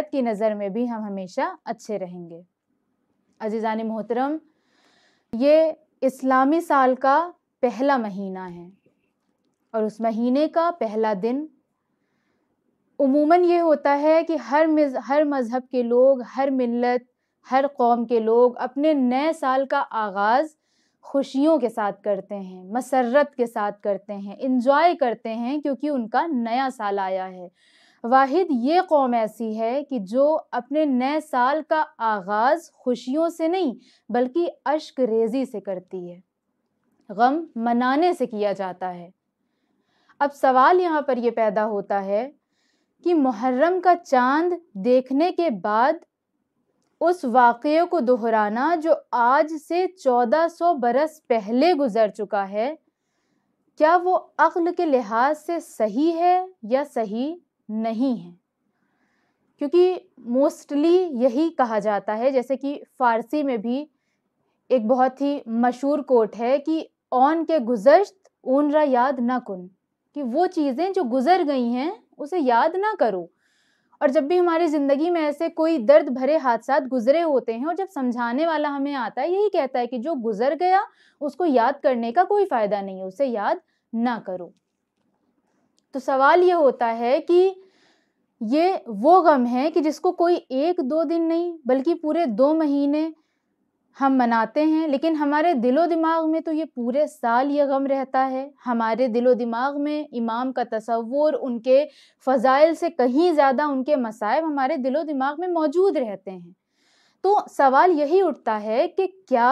की नज़र में भी हम हमेशा अच्छे रहेंगे अजीज़ान मोहतरम ये इस्लामी साल का पहला महीना है और उस महीने का पहला दिन उमूमन ये होता है कि हर मज, हर मज़हब के लोग हर मिलत हर कौम के लोग अपने नए साल का आगाज़ खुशियों के साथ करते हैं मसरत के साथ करते हैं इन्जॉय करते हैं क्योंकि उनका नया साल आया है वाहिद ये कौम ऐसी है कि जो अपने नए साल का आगाज़ खुशियों से नहीं बल्कि अश्क रेजी से करती है गम मनाने से किया जाता है अब सवाल यहाँ पर यह पैदा होता है कि मुहर्रम का चांद देखने के बाद उस वाक़े को दोहराना जो आज से 1400 बरस पहले गुज़र चुका है क्या वो अक्ल के लिहाज से सही है या सही नहीं है क्योंकि मोस्टली यही कहा जाता है जैसे कि फ़ारसी में भी एक बहुत ही मशहूर कोट है कि ओन के गुजश्त ऊन रा याद ना कुन कि वो चीज़ें जो गुज़र गई हैं उसे याद ना करो और जब भी हमारी ज़िंदगी में ऐसे कोई दर्द भरे हादसा गुजरे होते हैं और जब समझाने वाला हमें आता है यही कहता है कि जो गुज़र गया उसको याद करने का कोई फ़ायदा नहीं है उसे याद ना करो तो सवाल ये होता है कि ये वो गम है कि जिसको कोई एक दो दिन नहीं बल्कि पूरे दो महीने हम मनाते हैं लेकिन हमारे दिलो दिमाग में तो ये पूरे साल ये गम रहता है हमारे दिलो दिमाग में इमाम का तस्वूर उनके फ़ज़ाइल से कहीं ज़्यादा उनके मसायब हमारे दिलो दिमाग में मौजूद रहते हैं तो सवाल यही उठता है कि क्या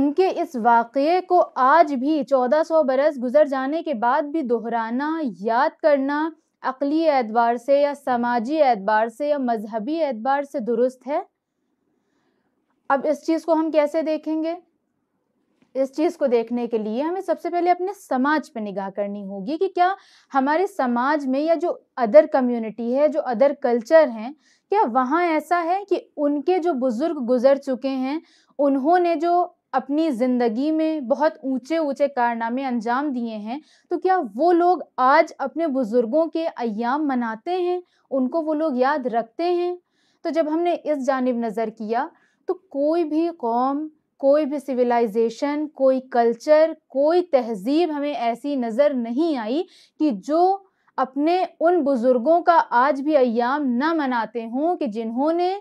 उनके इस वाक़े को आज भी चौदह सौ बरस गुज़र जाने के बाद भी दोहराना याद करना अकली एतबार से या समाजी एतबार से या मजहबी एतबार से दुरुस्त है अब इस चीज़ को हम कैसे देखेंगे इस चीज़ को देखने के लिए हमें सबसे पहले अपने समाज पर निगाह करनी होगी कि क्या हमारे समाज में या जो अदर कम्युनिटी है जो अदर कल्चर हैं क्या वहाँ ऐसा है कि उनके जो बुज़ुर्ग गुजर चुके हैं उन्होंने जो अपनी ज़िंदगी में बहुत ऊंचे ऊंचे कारनामे अंजाम दिए हैं तो क्या वो लोग आज अपने बुज़ुर्गों के अयाम मनाते हैं उनको वो लोग याद रखते हैं तो जब हमने इस जानब नज़र किया तो कोई भी कौम कोई भी सिविलाइजेशन कोई कल्चर कोई तहजीब हमें ऐसी नज़र नहीं आई कि जो अपने उन बुज़ुर्गों का आज भी अयाम ना मनाते हों कि जिन्होंने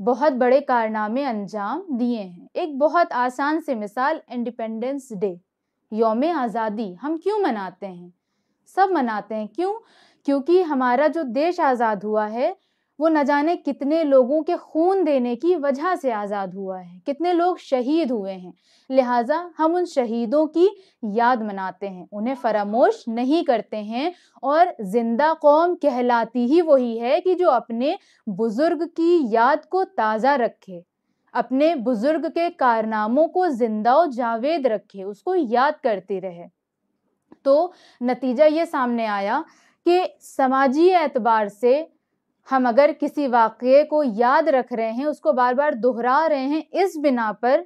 बहुत बड़े कारनामे अंजाम दिए हैं एक बहुत आसान से मिसाल इंडिपेंडेंस डे योम आज़ादी हम क्यों मनाते हैं सब मनाते हैं क्यों क्योंकि हमारा जो देश आज़ाद हुआ है वो न जाने कितने लोगों के खून देने की वजह से आज़ाद हुआ है कितने लोग शहीद हुए हैं लिहाजा हम उन शहीदों की याद मनाते हैं उन्हें फरामोश नहीं करते हैं और ज़िंदा कौम कहलाती ही वही है कि जो अपने बुज़ुर्ग की याद को ताज़ा रखे अपने बुज़ुर्ग के कारनामों को ज़िंदा और जावेद रखे उसको याद करती रहे तो नतीजा ये सामने आया कि समाजी एतबार से हम अगर किसी वाक़े को याद रख रहे हैं उसको बार बार दोहरा रहे हैं इस बिना पर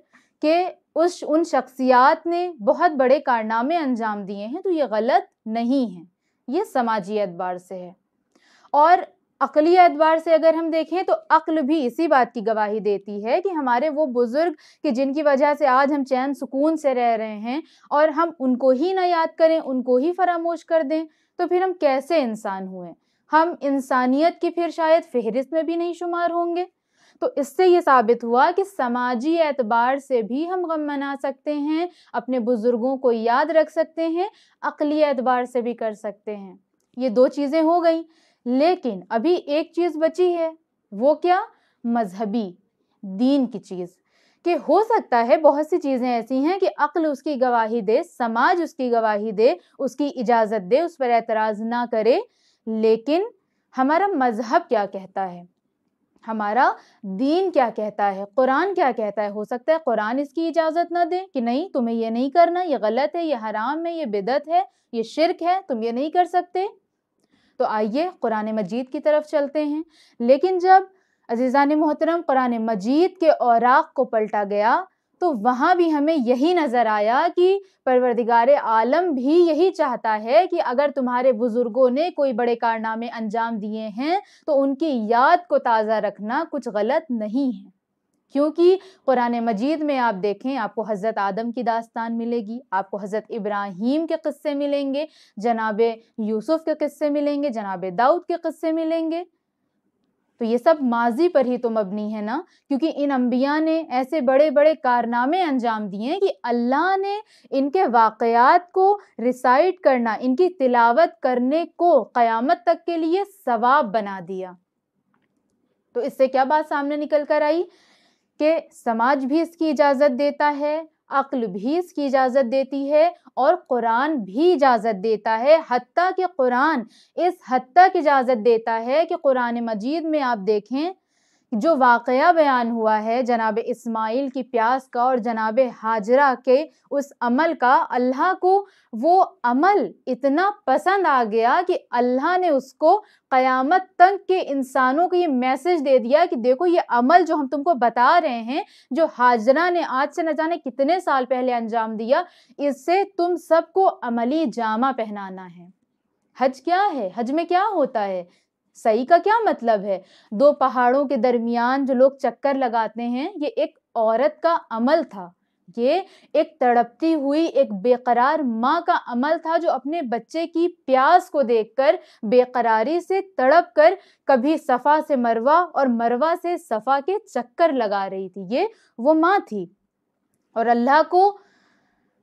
कि उस उन शख्सियात ने बहुत बड़े कारनामे अंजाम दिए हैं तो ये गलत नहीं है ये समाजी एतबार से है और अकली एतबार से अगर हम देखें तो अक्ल भी इसी बात की गवाही देती है कि हमारे वो बुज़ुर्ग कि जिनकी वजह से आज हम चैन सुकून से रह रहे हैं और हम उनको ही ना याद करें उनको ही फरामोश कर दें तो फिर हम कैसे इंसान हुए हम इंसानियत की फिर शायद फहरिस्त में भी नहीं शुमार होंगे तो इससे ये साबित हुआ कि समाजी एतबार से भी हम गम मना सकते हैं अपने बुज़ुर्गों को याद रख सकते हैं अकली एतबार से भी कर सकते हैं ये दो चीज़ें हो गई लेकिन अभी एक चीज़ बची है वो क्या मजहबी दीन की चीज़ कि हो सकता है बहुत सी चीज़ें ऐसी हैं कि अक्ल उसकी गवाही दे समाज उसकी गवाही दे उसकी इजाज़त दे उस पर एतराज़ ना करे लेकिन हमारा मज़हब क्या कहता है हमारा दीन क्या कहता है कुरान क्या कहता है हो सकता है कुरान इसकी इजाज़त ना दे कि नहीं तुम्हें यह नहीं करना ये गलत है ये हराम है ये बिदत है ये शिरक है तुम ये नहीं कर सकते तो आइए कुरान मजीद की तरफ चलते हैं लेकिन जब अजीज़ान मोहतरम कुरान मजीद के औराक को पलटा गया तो वहाँ भी हमें यही नज़र आया कि परवरदिगार आलम भी यही चाहता है कि अगर तुम्हारे बुज़ुर्गों ने कोई बड़े कारनामे अंजाम दिए हैं तो उनकी याद को ताज़ा रखना कुछ गलत नहीं है क्योंकि कुरान मजीद में आप देखें आपको हज़रत आदम की दास्तान मिलेगी आपको हज़रत इब्राहिम के क़स्से मिलेंगे जनाब यूसुफ़ के क़स्से मिलेंगे जनाब दाऊद के क़स्से मिलेंगे तो ये सब माजी पर ही तो मबनी है ना क्योंकि इन अम्बिया ने ऐसे बड़े बड़े कारनामे अंजाम दिए कि अल्लाह ने इनके वाकयात को रिसाइट करना इनकी तिलावत करने को क़यामत तक के लिए सवाब बना दिया तो इससे क्या बात सामने निकल कर आई कि समाज भी इसकी इजाज़त देता है अक्ल भी इसकी इजाज़त देती है और कुरान भी इजाज़त देता है हती कि कुरान इस हद तक इजाज़त देता है कि कुरान मजीद में आप देखें जो वाक़ बयान हुआ है जनाब इस्माइल की प्यास का और जनाब हाजरा के उस अमल का अल्लाह को वो अमल इतना पसंद आ गया कि अल्लाह ने उसको क़यामत तक के इंसानों को ये मैसेज दे दिया कि देखो ये अमल जो हम तुमको बता रहे हैं जो हाजरा ने आज से न जाने कितने साल पहले अंजाम दिया इससे तुम सबको अमली जामा पहनाना है हज क्या है हज में क्या होता है सही का क्या मतलब है दो पहाड़ों के दरमियान जो लोग चक्कर लगाते हैं ये एक औरत का अमल था ये एक तड़पती हुई एक बेकरार माँ का अमल था जो अपने बच्चे की प्यास को देखकर बेकरारी से तड़प कर कभी सफ़ा से मरवा और मरवा से सफ़ा के चक्कर लगा रही थी ये वो माँ थी और अल्लाह को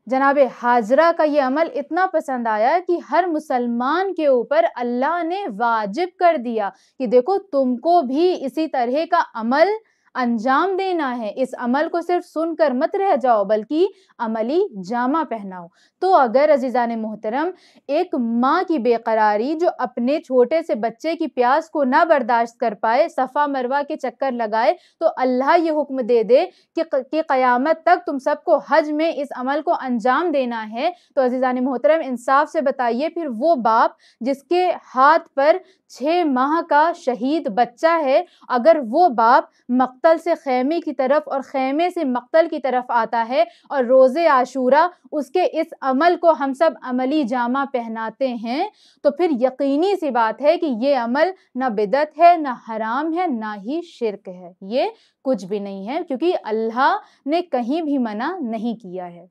जनाब हाजरा का ये अमल इतना पसंद आया कि हर मुसलमान के ऊपर अल्लाह ने वाजिब कर दिया कि देखो तुमको भी इसी तरह का अमल अंजाम देना है इस अमल को सिर्फ सुनकर मत रह जाओ बल्कि अमली जामा पहनाओ तो अगर अजीज़ा ने मोहतरम एक माँ की बेकरारी जो अपने छोटे से बच्चे की प्यास को ना बर्दाश्त कर पाए सफ़ा मरवा के चक्कर लगाए तो अल्लाह ये हुक्म दे दे कि, कि क़यामत तक तुम सबको हज में इस अमल को अंजाम देना है तो अजीज़ा ने मोहतरम इंसाफ से बताइए फिर वो बाप जिसके हाथ पर छः माह का शहीद बच्चा है अगर वो बाप मक्तल से खैमे की तरफ और खैमे से मक्तल की तरफ आता है और रोज़ आशूरा उसके इस अमल को हम सब अमली जामा पहनाते हैं तो फिर यकीनी सी बात है कि ये अमल ना बिदत है ना हराम है ना ही शिरक है ये कुछ भी नहीं है क्योंकि अल्लाह ने कहीं भी मना नहीं किया है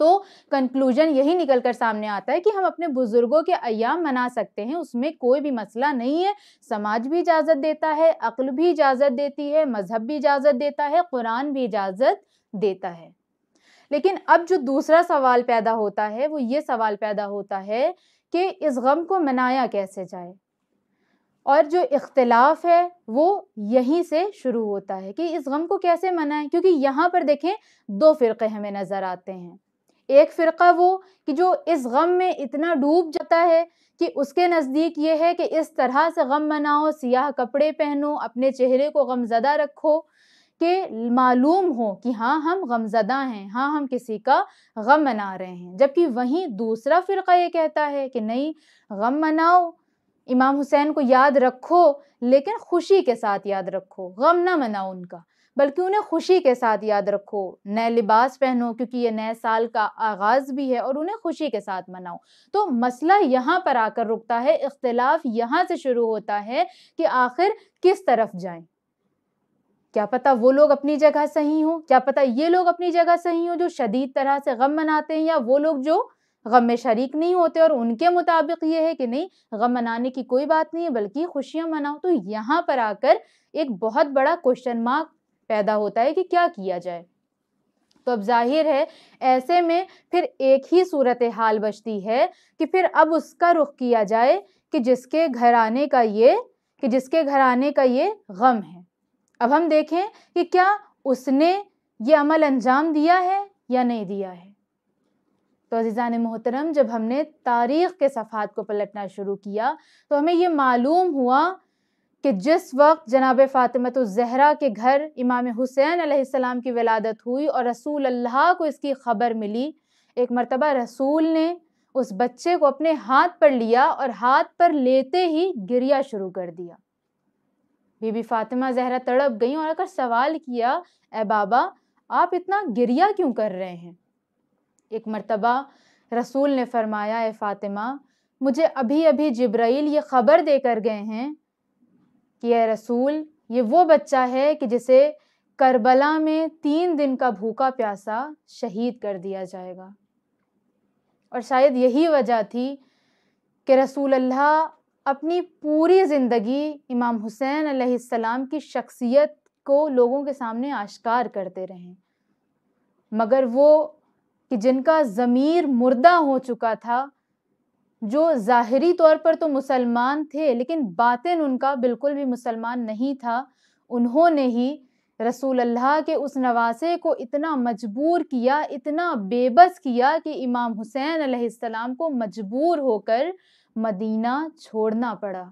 तो कंक्लूजन यही निकल कर सामने आता है कि हम अपने बुजुर्गों के अयाम मना सकते हैं उसमें कोई भी मसला नहीं है समाज भी इजाज़त देता है अक्ल भी इजाज़त देती है मज़हब भी इजाज़त देता है कुरान भी इजाज़त देता है लेकिन अब जो दूसरा सवाल पैदा होता है वो ये सवाल पैदा होता है कि इस गम को मनाया कैसे जाए और जो इख्तलाफ है वो यहीं से शुरू होता है कि इस गम को कैसे मनाएं क्योंकि यहाँ पर देखें दो फ़िरक़े हमें नज़र आते हैं एक फ़िरका वो कि जो इस गम में इतना डूब जाता है कि उसके नज़दीक ये है कि इस तरह से गम मनाओ सियाह कपड़े पहनो अपने चेहरे को गमज़दा रखो कि मालूम हो कि हाँ हम गमज़दा हैं हाँ हम किसी का गम मना रहे हैं जबकि वहीं दूसरा फ़िरका ये कहता है कि नहीं गम मनाओ इमाम हुसैन को याद रखो लेकिन खुशी के साथ याद रखो गम ना मनाओ उनका बल्कि उन्हें खुशी के साथ याद रखो नए लिबास पहनो क्योंकि ये नए साल का आगाज़ भी है और उन्हें खुशी के साथ मनाओ तो मसला यहाँ पर आकर रुकता है इख्तलाफ यहाँ से शुरू होता है कि आखिर किस तरफ जाएं क्या पता वो लोग अपनी जगह सही हों क्या पता ये लोग अपनी जगह सही हों जो शदीद तरह से गम मनाते हैं या वो लोग जो गम में शरीक नहीं होते और उनके मुताबिक ये है कि नहीं गम मनाने की कोई बात नहीं है बल्कि खुशियाँ मनाओ तो यहाँ पर आकर एक बहुत बड़ा क्वेश्चन मार्क पैदा होता है कि क्या किया जाए तो अब जाहिर है ऐसे में फिर एक ही सूरत हाल बचती है कि फिर अब उसका रुख किया जाए कि जिसके घर आने का ये कि जिसके घर आने का ये गम है अब हम देखें कि क्या उसने ये अमल अंजाम दिया है या नहीं दिया है तो अजीज़ान मोहतरम जब हमने तारीख़ के सफ़ात को पलटना शुरू किया तो हमें ये मालूम हुआ कि जिस वक्त जनाब फ़ातिमत तो ज़हरा के घर इमाम हुसैन आसमाम की विलादत हुई और रसूल अल्लाह को इसकी ख़बर मिली एक मरतबा रसूल ने उस बच्चे को अपने हाथ पर लिया और हाथ पर लेते ही गिरिया शुरू कर दिया बीबी फातिमा जहरा तड़प गई और आकर सवाल किया ए बाबा आप इतना गिरिया क्यों कर रहे हैं एक मरतबा रसूल ने फरमाया ए फ़ातिमा मुझे अभी अभी जब्राइल ये ख़बर देकर गए हैं कि यह रसूल ये वो बच्चा है कि जिसे करबला में तीन दिन का भूखा प्यासा शहीद कर दिया जाएगा और शायद यही वजह थी कि रसूल अल्लाह अपनी पूरी ज़िंदगी इमाम हुसैन सलाम की शख्सियत को लोगों के सामने आश्कार करते रहें मगर वो कि जिनका ज़मीर मुर्दा हो चुका था जो ज़ाहरी तौर पर तो मुसलमान थे लेकिन बातिन उनका बिल्कुल भी मुसलमान नहीं था उन्होंने ही रसूल अल्लाह के उस नवासे को इतना मजबूर किया इतना बेबस किया कि इमाम हुसैन अलैहिस्सलाम को मजबूर होकर मदीना छोड़ना पड़ा